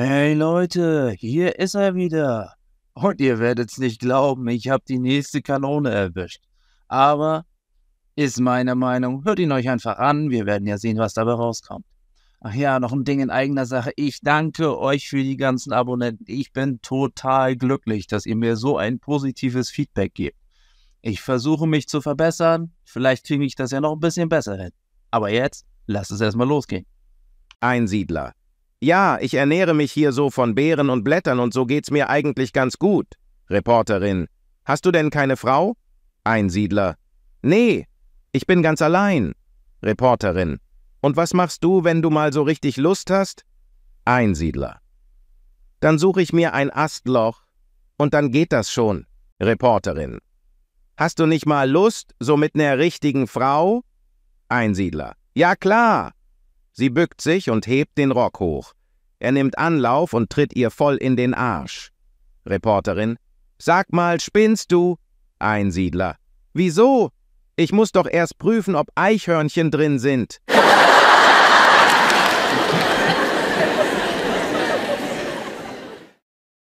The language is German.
Hey Leute, hier ist er wieder. Und ihr werdet's nicht glauben, ich habe die nächste Kanone erwischt. Aber ist meine Meinung. Hört ihn euch einfach an, wir werden ja sehen, was dabei rauskommt. Ach ja, noch ein Ding in eigener Sache. Ich danke euch für die ganzen Abonnenten. Ich bin total glücklich, dass ihr mir so ein positives Feedback gebt. Ich versuche mich zu verbessern. Vielleicht kriege ich das ja noch ein bisschen besser hin. Aber jetzt lasst es erstmal losgehen. Einsiedler. Ja, ich ernähre mich hier so von Beeren und Blättern und so geht's mir eigentlich ganz gut. Reporterin. Hast du denn keine Frau? Einsiedler. Nee, ich bin ganz allein. Reporterin. Und was machst du, wenn du mal so richtig Lust hast? Einsiedler. Dann suche ich mir ein Astloch und dann geht das schon. Reporterin. Hast du nicht mal Lust, so mit ner richtigen Frau? Einsiedler. Ja klar. Sie bückt sich und hebt den Rock hoch. Er nimmt Anlauf und tritt ihr voll in den Arsch. Reporterin. Sag mal, spinnst du? Einsiedler. Wieso? Ich muss doch erst prüfen, ob Eichhörnchen drin sind.